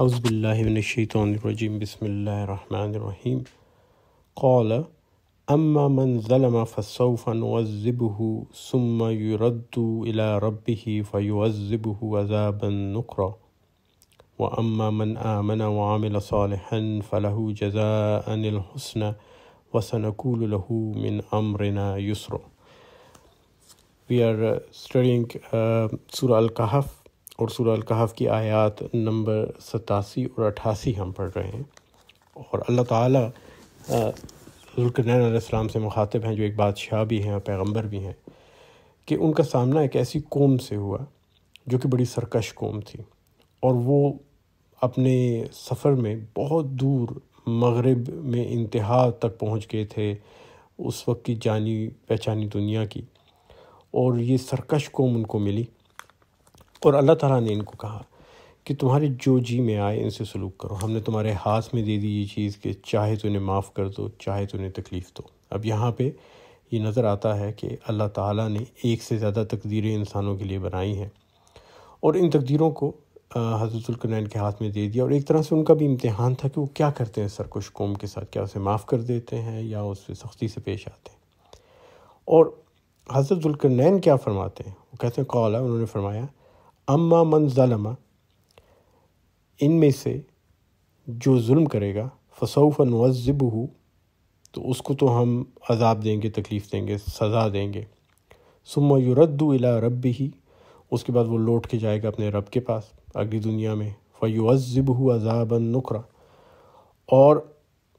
أعوذ بالله من الشيطان الرجيم بسم الله الرحمن الرحيم قال أما من ظلم فسوف نعذبه ثم يرد إلى ربه فيعذبه عذابا نكرا وأما من آمن وعمل صالحا فله جزاء الحسنى وسنقول له من أمرنا يسرا We are studying uh, Surah Al-Kahf और सूर अलकहफ़ की आयात नंबर सतासी और अट्ठासी हम पढ़ रहे हैं और अल्लाह ताला जुल्कनैन से मुखातब हैं जो एक बादशाह भी हैं और पैगम्बर भी हैं कि उनका सामना एक ऐसी कौम से हुआ जो कि बड़ी सरकश कौम थी और वो अपने सफ़र में बहुत दूर मगरब में इंतहा तक पहुंच गए थे उस वक्त की जानी पहचानी दुनिया की और ये सरकश कौम उनको मिली और अल्लाह ताला ने इनको कहा कि तुम्हारे जो जी में आए इनसे सलूक करो हमने तुम्हारे हाथ में दे दी ये चीज़ कि चाहे तो इन्हें माफ़ कर दो चाहे तो इन्हें तकलीफ़ दो अब यहाँ पे ये नज़र आता है कि अल्लाह ताला ने एक से ज़्यादा तकदीरें इंसानों के लिए बनाई हैं और इन तकदीरों को हजरतुल्कनैन के हाथ में दे दिया और एक तरह से उनका भी इम्तहान था कि वो क्या करते हैं सरकश कौम के साथ क्या उसे माफ़ कर देते हैं या उससे सख्ती से पेश आते हैं और हजरतुल्कनैन क्या फरमाते हैं वो कहते हैं कौला उन्होंने फरमाया अम्मा मन इन इनमें से जो जुल्म करेगा फसौफ़ नज़ब हो तो उसको तो हम अजाब देंगे तकलीफ़ देंगे सज़ा देंगे सुम युरद्दु इला रब ही उसके बाद वो लौट के जाएगा अपने रब के पास अगली दुनिया में फ़युअज़ब हो अजाबन नुकरा और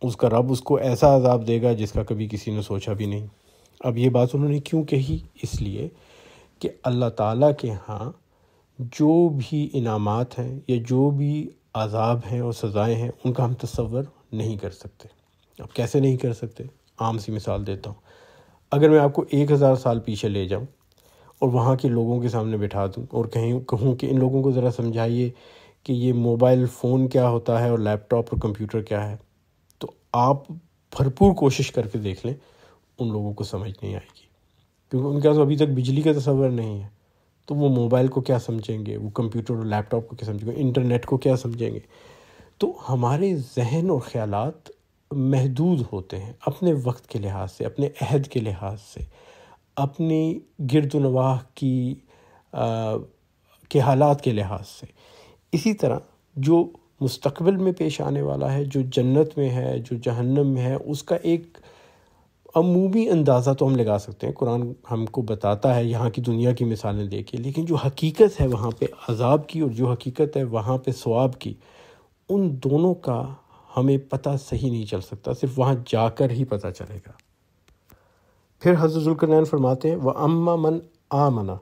उसका रब उसको ऐसा अजाब देगा जिसका कभी किसी ने सोचा भी नहीं अब ये बात उन्होंने क्यों कही इसलिए कि अल्लाह ताला के यहाँ जो भी इनामात हैं या जो भी आज़ाब हैं और सज़ाएँ हैं उनका हम तस्वर नहीं कर सकते अब कैसे नहीं कर सकते आम सी मिसाल देता हूँ अगर मैं आपको एक हज़ार साल पीछे ले जाऊँ और वहाँ के लोगों के सामने बिठा दूँ और कहीं कहूँ कि इन लोगों को ज़रा समझाइए कि ये मोबाइल फ़ोन क्या होता है और लैपटॉप और कंप्यूटर क्या है तो आप भरपूर कोशिश करके देख लें उन लोगों को समझ नहीं आएगी क्योंकि उनके पास अभी तक बिजली का तस्वर नहीं है तो वो मोबाइल को क्या समझेंगे वो कंप्यूटर और लैपटॉप को क्या समझेंगे इंटरनेट को क्या समझेंगे तो हमारे जहन और ख्याल महदूद होते हैं अपने वक्त के लिहाज से अपने अहद के लिहाज से अपनी गिरदनवा की आ, के हालात के लिहाज से इसी तरह जो मुस्तकबिल में पेश आने वाला है जो जन्नत में है जो जहन्नम में है उसका एक अमूमी अंदाज़ा तो हम लगा सकते हैं कुरान हमको बताता है यहाँ की दुनिया की मिसालें दे के लेकिन जो हकीकत है वहाँ पे अजाब की और जो हकीकत है वहाँ पे सवाब की उन दोनों का हमें पता सही नहीं चल सकता सिर्फ वहाँ जाकर ही पता चलेगा फिर हजरत फरमाते हैं व अम्मा मन आमना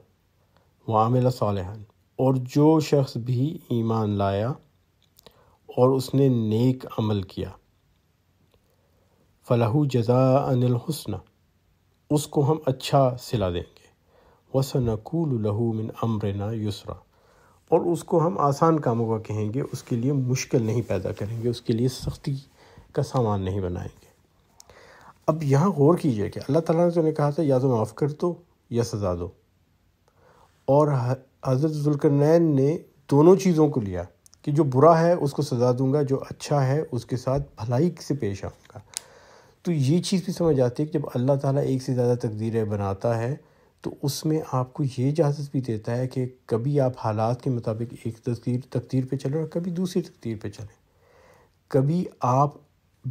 व आमिला सालहन और जो शख्स भी ईमान लाया और उसने नेक अमल किया फ़लाहू जजा अनिलहसन उसको हम अच्छा सिला देंगे कुल लहू मिन अम्रना युसरा और उसको हम आसान कामों का कहेंगे उसके लिए मुश्किल नहीं पैदा करेंगे उसके लिए सख्ती का सामान नहीं बनाएंगे अब यहाँ गौर कीजिए कि अल्लाह ताला ने तो कहा था या तो माफ़ कर दो या सज़ा दो और हज़रत जुल्करनैन ने दोनों चीज़ों को लिया कि जो बुरा है उसको सज़ा दूंगा जो अच्छा है उसके साथ भलाई से पेश आऊँगा तो ये चीज़ भी समझ आती है कि जब अल्लाह ताला एक से ज़्यादा तकदीरें बनाता है तो उसमें आपको ये इजाज़त भी देता है कि कभी आप हालात के मुताबिक एक तकदीर तकदीर पे चलें और कभी दूसरी तकदीर पे चलें कभी आप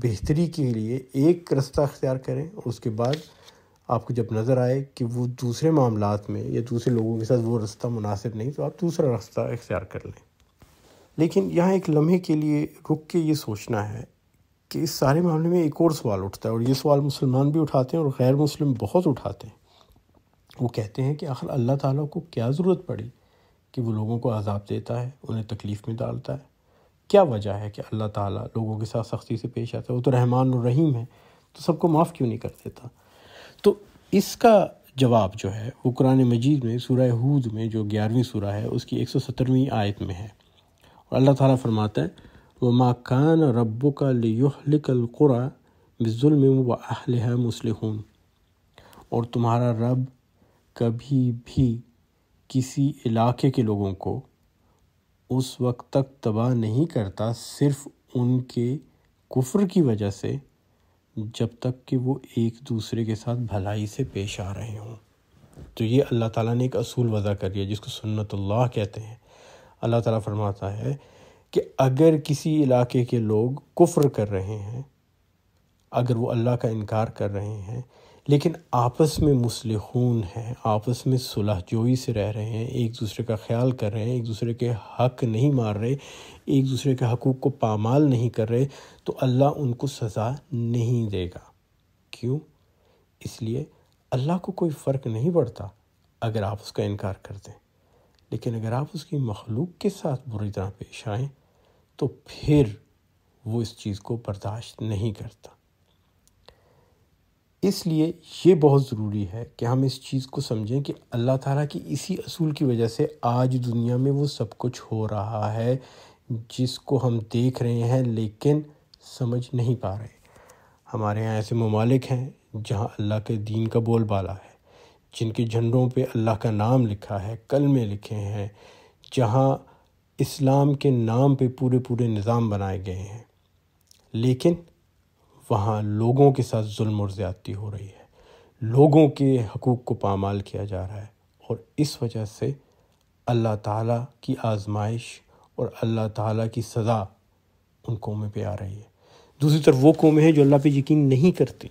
बेहतरी के लिए एक रास्ता अख्तियार करें उसके बाद आपको जब नज़र आए कि वो दूसरे मामला में या दूसरे लोगों के साथ वो रास्ता मुनासिब नहीं तो आप दूसरा रास्ता अख्तियार कर लें लेकिन यहाँ एक लम्हे के लिए रुक के ये सोचना है कि इस सारे मामले में एक और सवाल उठता है और ये सवाल मुसलमान भी उठाते हैं और गैर मुस्लिम बहुत उठाते हैं वो कहते हैं कि आखिर अल्लाह ताला को क्या ज़रूरत पड़ी कि वो लोगों को आज़ाब देता है उन्हें तकलीफ़ में डालता है क्या वजह है कि अल्लाह ताला लोगों के साथ सख्ती से पेश आता है वो तो रहमान और रहीम है तो सबको माफ़ क्यों नहीं कर देता तो इसका जवाब जो है वो कुरान मजीद में सूरह हूद में जो ग्यारहवीं सूरह है उसकी एक सौ सत्तरवीं आयत में है और अल्लाह ताला फरमाता है वमा कान रब्बु का लियुहलिकलकुरा बिजुल्म व अहल मुसलहून और तुम्हारा रब कभी भी किसी इलाके के लोगों को उस वक्त तक तबाह नहीं करता सिर्फ़ उनके कुफ्र की वजह से जब तक कि वो एक दूसरे के साथ भलाई से पेश आ रहे हों तो ये अल्लाह ताला ने एक असूल वज़ा कर दिया जिसको सुन्नतुल्लाह कहते हैं अल्लाह ताला फरमाता है कि अगर किसी इलाके के लोग कुफ्र कर रहे हैं अगर वो अल्लाह का इनकार कर रहे हैं लेकिन आपस में मुसलहून हैं आपस में सुलह जोई से रह रहे हैं एक दूसरे का ख्याल कर रहे हैं एक दूसरे के हक नहीं मार रहे एक दूसरे के हकूक़ को पामाल नहीं कर रहे तो अल्लाह उनको सज़ा नहीं देगा क्यों इसलिए अल्लाह को कोई फ़र्क नहीं पड़ता अगर आप उसका इनकार कर दें लेकिन अगर आप उसकी मखलूक के साथ बुरी तरह पेश आएँ तो फिर वो इस चीज़ को बर्दाश्त नहीं करता इसलिए ये बहुत ज़रूरी है कि हम इस चीज़ को समझें कि अल्लाह ताला की इसी असूल की वजह से आज दुनिया में वो सब कुछ हो रहा है जिसको हम देख रहे हैं लेकिन समझ नहीं पा रहे हमारे यहाँ ऐसे ममालिक हैं जहाँ अल्लाह के दीन का बोलबाला है जिनके झंडों पे अल्लाह का नाम लिखा है कलमे लिखे हैं जहाँ इस्लाम के नाम पे पूरे पूरे निज़ाम बनाए गए हैं लेकिन वहाँ लोगों के साथ जुल्म और ज़्यादती हो रही है लोगों के हकूक़ को पामाल किया जा रहा है और इस वजह से अल्लाह ताला की आजमाइश और अल्लाह ताला की सज़ा उन कौमें पे आ रही है दूसरी तरफ वो कौमें हैं जो अल्लाह पे यकीन नहीं करती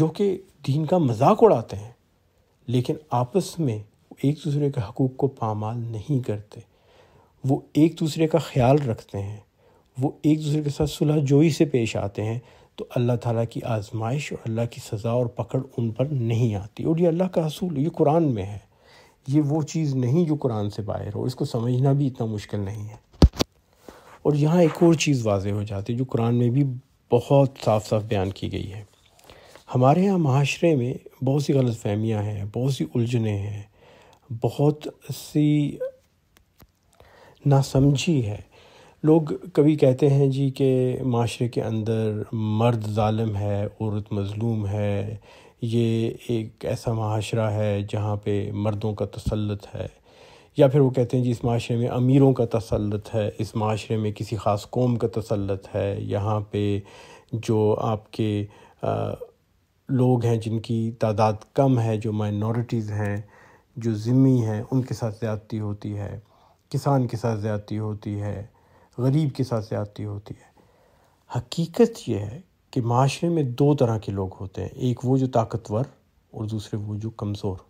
जो कि दीन का मजाक उड़ाते हैं लेकिन आपस में एक दूसरे के हकूक़ को पामाल नहीं करते वो एक दूसरे का ख्याल रखते हैं वो एक दूसरे के साथ सुलह जोई से पेश आते हैं तो अल्लाह ताला की आजमाइश और अल्लाह की सज़ा और पकड़ उन पर नहीं आती और ये अल्लाह का असूल ये कुरान में है ये वो चीज़ नहीं जो कुरान से बाहर हो इसको समझना भी इतना मुश्किल नहीं है और यहाँ एक और चीज़ वाज हो जाती है जो कुरान में भी बहुत साफ साफ बयान की गई है हमारे यहाँ माशरे में बहुत सी गलत फहमियाँ हैं बहुत सी उलझने हैं बहुत सी नासमझी है लोग कभी कहते हैं जी कि माशरे के अंदर मर्द ालम है औरत मज़लूम है ये एक ऐसा माशरा है जहाँ पे मर्दों का तसलत है या फिर वो कहते हैं जी इस माशरे में अमीरों का तसलत है इस माशरे में किसी ख़ास कौम का तसलत है यहाँ पे जो आपके लोग हैं जिनकी तादाद कम है जो माइनॉरिटीज़ हैं जो ज़िम्मी हैं उनके साथ ज़्यादती होती है किसान के साथ ज़्यादती होती है गरीब के साथ ज़्यादती होती है हकीकत यह है कि माशरे में दो तरह के लोग होते हैं एक वो जो ताकतवर और दूसरे वो जो कमज़ोर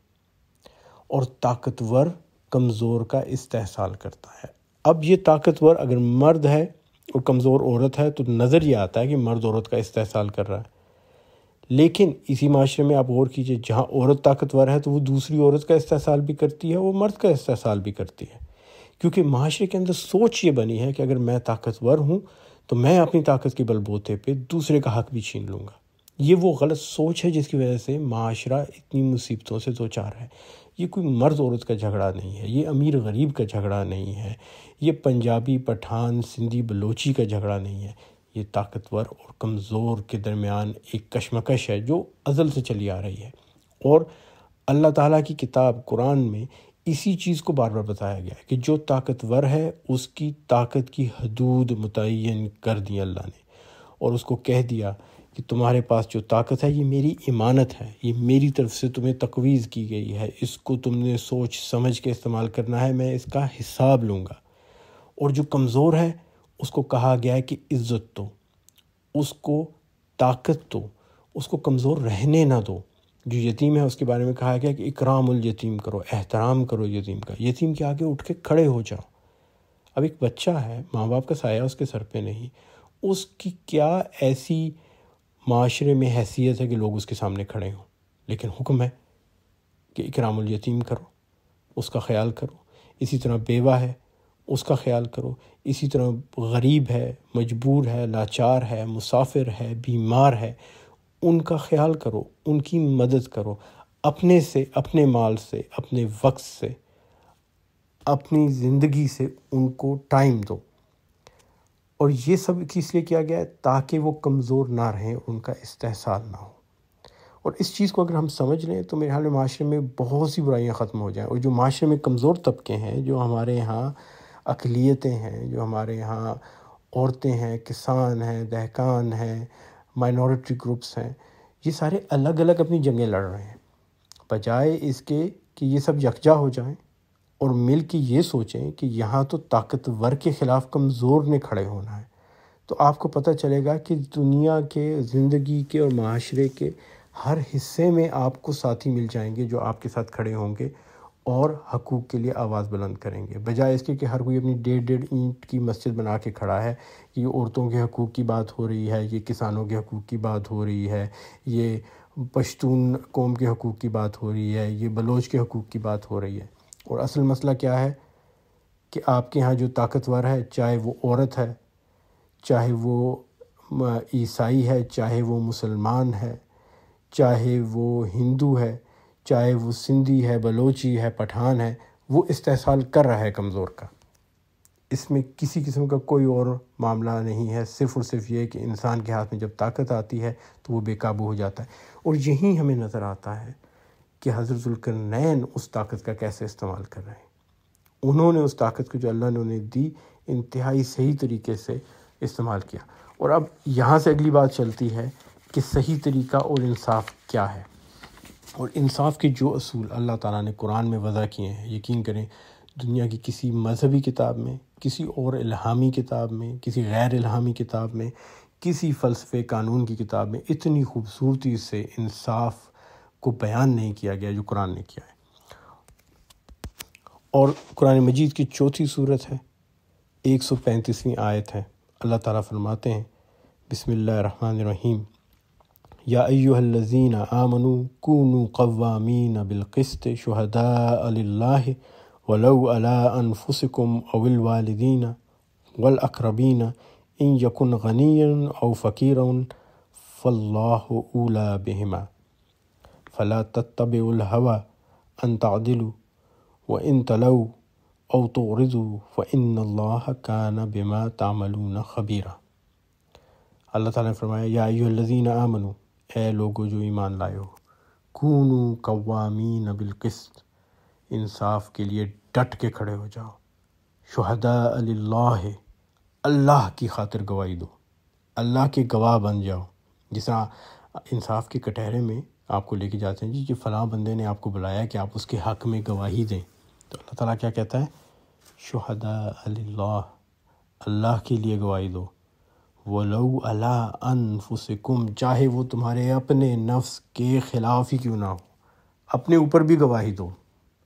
और ताकतवर कमज़ोर का इस्तेसाल करता है अब ये ताकतवर अगर मर्द है और कमज़ोर औरत है तो नज़र ये आता है कि मर्द औरत का इस्तेसाल कर रहा है लेकिन इसी माशरे में आप गौर कीजिए जहाँ औरत ताकतवर है तो वो दूसरी औरत का इस्तेसाल भी करती है वो मर्द का इस्तेसाल भी करती है क्योंकि माशरे के अंदर सोच ये बनी है कि अगर मैं ताकतवर हूँ तो मैं अपनी ताकत के बलबोते पे दूसरे का हक भी छीन लूँगा ये वो गलत सोच है जिसकी वजह से माशरा इतनी मुसीबतों से दो चार है ये कोई मर्द औरत का झगड़ा नहीं है ये अमीर गरीब का झगड़ा नहीं है ये पंजाबी पठान सिंधी बलोची का झगड़ा नहीं है ये ताकतवर और कमज़ोर के दरमियान एक कशमकश है जो अज़ल से चली आ रही है और अल्लाह ताला की किताब कुरान में इसी चीज़ को बार बार बताया गया है कि जो ताकतवर है उसकी ताकत की हदूद मुतन कर दी अल्लाह ने और उसको कह दिया कि तुम्हारे पास जो ताकत है ये मेरी इमानत है ये मेरी तरफ से तुम्हें तकवीज़ की गई है इसको तुमने सोच समझ के इस्तेमाल करना है मैं इसका हिसाब लूँगा और जो कमज़ोर है उसको कहा गया है कि इज्जत दो उसको ताकत दो उसको कमज़ोर रहने ना दो जो यतीम है उसके बारे में कहा गया कि इकराम उल यतीम करो एहतराम करो यतीम का यतीम के आगे उठ के खड़े हो जाओ अब एक बच्चा है माँ बाप का साया उसके सर पे नहीं उसकी क्या ऐसी माशरे में हैसियत है कि लोग उसके सामने खड़े हों लेकिन हुक्म है कि इकराम यतीम करो उसका ख्याल करो इसी तरह बेवा है उसका ख्याल करो इसी तरह गरीब है मजबूर है लाचार है मुसाफिर है बीमार है उनका ख्याल करो उनकी मदद करो अपने से अपने माल से अपने वक्त से अपनी ज़िंदगी से उनको टाइम दो और ये सब इसलिए किया गया है ताकि वो कमज़ोर ना रहें उनका इस्तेसाल ना हो और इस चीज़ को अगर हम समझ लें तो मेरे हाल में माशरे में बहुत सी बुराइयाँ ख़त्म हो जाएँ और जो माशरे में कमज़ोर तबके हैं जो हमारे यहाँ अकलीतें हैं जो हमारे यहाँ औरतें हैं किसान हैं दहकान हैं माइनॉरिटी ग्रुप्स हैं ये सारे अलग अलग अपनी जंगें लड़ रहे हैं बजाय इसके कि ये सब यकजा हो जाएं और मिल के ये सोचें कि यहाँ तो ताकतवर के ख़िलाफ़ कमज़ोर ने खड़े होना है तो आपको पता चलेगा कि दुनिया के ज़िंदगी के और माशरे के हर हिस्से में आपको साथी मिल जाएंगे जो आपके साथ खड़े होंगे और हकूक़ के लिए आवाज़ बुलंद करेंगे बजाय इसके कि हर कोई अपनी डेढ़ डेढ़ ईंट की मस्जिद बना के खड़ा है कि ये औरतों के हकूक़ की बात हो रही है ये किसानों के हकूक़ की बात हो रही है ये पश्तून कौम के हकूक़ की बात हो रही है ये बलोच के हकूक़ की बात हो रही है और असल मसला क्या है कि आपके यहाँ जो ताकतवर है चाहे वो औरत है चाहे वो ईसाई है चाहे वो मुसलमान है चाहे वो हिंदू है चाहे वो सिंधी है बलोची है पठान है वो इस्तेसाल कर रहा है कमज़ोर का इसमें किसी किस्म का कोई और मामला नहीं है सिर्फ और सिर्फ ये कि इंसान के हाथ में जब ताकत आती है तो वो बेकाबू हो जाता है और यही हमें नज़र आता है कि हज़रत नैन उस ताकत का कैसे इस्तेमाल कर रहे हैं उन्होंने उस ताकत को जो अल्लाह ने उन्हें दी इंतहाई सही तरीके से इस्तेमाल किया और अब यहाँ से अगली बात चलती है कि सही तरीका और इंसाफ क्या है और इंसाफ के जो असूल अल्लाह ताला ने कुरान में वज़ा किए हैं यकीन करें दुनिया की किसी मजहबी किताब में किसी और इल्हामी किताब में किसी गैर इल्हामी किताब में किसी फ़लसफ़े कानून की किताब में इतनी खूबसूरती से इंसाफ को बयान नहीं किया गया जो कुरान ने किया है और कुरान मजीद की चौथी सूरत है एक सौ पैंतीसवीं आयत है अल्लाह ताला फरमाते हैं बसमिल्लर रहीम يا أيها الذين آمنوا كونوا قوامين بالقسط شهداء لله ولو على أنفسكم أو الوالدين والأقربين إن يكن غنيا أو فقيرا فالله أولى بهما فلا تتبعوا الهوى أن تعدلوا وإن تلوا أو تعرضوا فإن الله كان بما تعملون خبيرا الله تعالى فرمى يا أيها الذين آمنوا ए लोगो जो ईमान लाए हो कूनू कवामी किस्त इंसाफ के लिए डट के खड़े हो जाओ शहदा अल्लाह अल्लाह की खातिर गवाही दो अल्लाह के गवाह बन जाओ जिस तरह इंसाफ के कटहरे में आपको लेके जाते हैं जी जी फ़लाँ बंदे ने आपको बुलाया कि आप उसके हक़ में गवाही दें तो अल्लाह ताला क्या कहता है शहदा अल्लाह अल्लाह के लिए गवाही दो वलऊ अला चाहे वो तुम्हारे अपने नफ्स के ख़िलाफ़ ही क्यों ना हो अपने ऊपर भी गवाही दो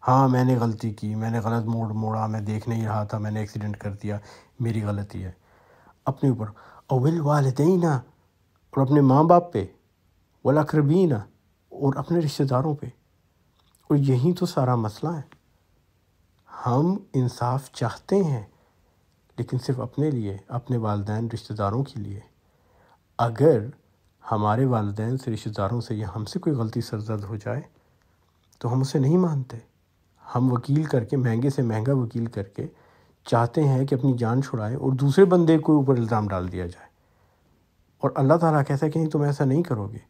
हाँ मैंने गलती की मैंने गलत मोड़ मोड़ा मैं देख नहीं रहा था मैंने एक्सीडेंट कर दिया मेरी गलती है अपने ऊपर अविल वालदे ना और अपने माँ बाप पे ना और अपने रिश्तेदारों पे और यही तो सारा मसला है हम इंसाफ चाहते हैं लेकिन सिर्फ अपने लिए अपने वालदे रिश्तेदारों के लिए अगर हमारे वालदे से रिश्तेदारों से या हमसे कोई गलती सरजद हो जाए तो हम उसे नहीं मानते हम वकील करके महंगे से महंगा वकील करके चाहते हैं कि अपनी जान छुड़ाएं और दूसरे बंदे को ऊपर इल्ज़ाम डाल दिया जाए और अल्लाह ताला कहता है कि नहीं तुम ऐसा नहीं करोगे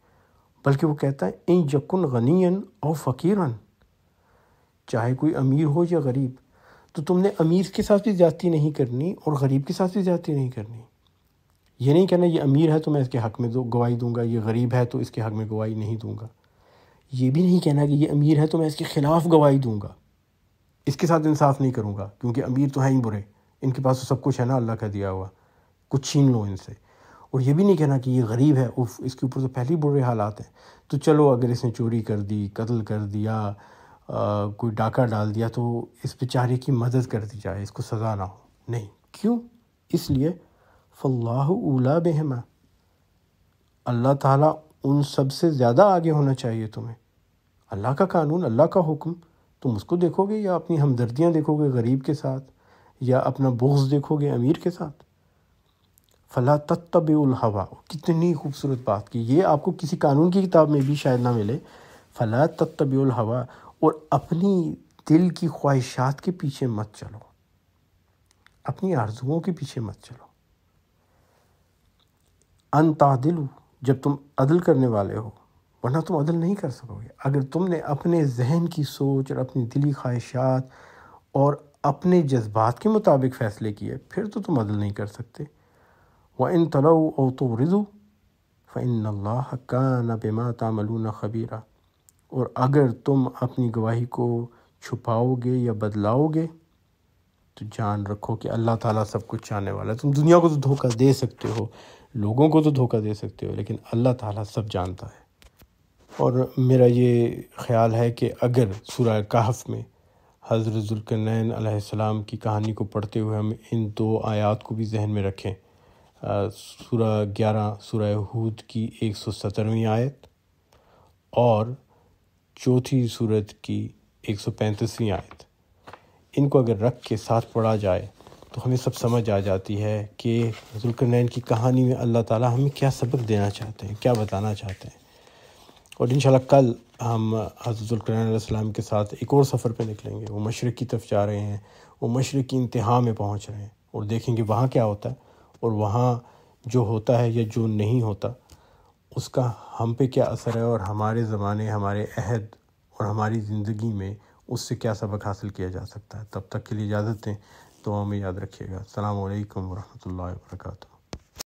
बल्कि वो कहता है इन यकुन गनीन और फ़कीरन चाहे कोई अमीर हो या गरीब तो तुमने अमीर के साथ भी ज्यादती नहीं करनी और गरीब के साथ भी ज्यादती नहीं करनी ये नहीं कहना ये अमीर है तो मैं इसके हक़ में दो गवाही दूंगा ये गरीब है तो इसके हक़ में गवाही नहीं दूंगा ये भी नहीं कहना कि ये अमीर है तो मैं इसके ख़िलाफ़ गवाही दूंगा इसके साथ इंसाफ नहीं करूंगा क्योंकि अमीर तो हैं ही बुरे इनके पास तो सब कुछ है ना अल्लाह का दिया हुआ कुछ छीन लो इनसे और ये भी नहीं कहना कि ये गरीब है उफ इसके ऊपर तो पहले ही बुरे हालात हैं तो चलो अगर इसने चोरी कर दी कत्ल कर दिया कोई डाका डाल दिया तो इस बेचारे की मदद कर दी जाए इसको सज़ा ना हो नहीं क्यों इसलिए फल्लाह उला बेहमा अल्लाह ताला उन सब से ज़्यादा आगे होना चाहिए तुम्हें अल्लाह का कानून अल्लाह का हुक्म तुम उसको देखोगे या अपनी हमदर्दियाँ देखोगे गरीब के साथ या अपना बोझ देखोगे अमीर के साथ फ़ला तत्तब हवा कितनी खूबसूरत बात की ये आपको किसी कानून की किताब में भी शायद ना मिले फ़ला तत्तब हवा और अपनी दिल की ख्वाहिशात के पीछे मत चलो अपनी आरजुओं के पीछे मत चलो अनतादिल जब तुम अदल करने वाले हो वरना तुम अदल नहीं कर सकोगे अगर तुमने अपने जहन की सोच और अपनी दिली ख्वाहिशात और अपने जज्बात के मुताबिक फ़ैसले किए फिर तो तुम अदल नहीं कर सकते व इन तलो ओ तो रिजू इन अल्लाह का न बेमा न खबीरा और अगर तुम अपनी गवाही को छुपाओगे या बदलाओगे तो जान रखो कि अल्लाह ताला सब कुछ जानने वाला है तुम दुनिया को तो धोखा दे सकते हो लोगों को तो धोखा दे सकते हो लेकिन अल्लाह ताला सब जानता है और मेरा ये ख्याल है कि अगर सूर्य कहफ में हज़रत जुल्कनैन की कहानी को पढ़ते हुए हम इन दो आयात को भी जहन में रखें सूर्य ग्यारह सूर्य हूद की एक सौ सत्रहवीं आयत और चौथी सूरत की एक सौ पैंतीसवीं आयत इनको अगर रख के साथ पढ़ा जाए तो हमें सब समझ आ जाती है कि जुल्कनैन की कहानी में अल्लाह ताला हमें क्या सबक देना चाहते हैं क्या बताना चाहते हैं और इन कल हम हज़रतुल्करम के साथ एक और सफ़र पर निकलेंगे वो मशरक़ की तरफ जा रहे हैं वो मशरक़ की इंतहा में पहुँच रहे हैं और देखेंगे वहाँ क्या होता है और वहाँ जो होता है या जो नहीं होता उसका हम पे क्या असर है और हमारे ज़माने हमारे अहद और हमारी ज़िंदगी में उससे क्या सबक हासिल किया जा सकता है तब तक के लिए इजाज़त दें तो हमें याद रखिएगा अल्लाम वरहमल वर्का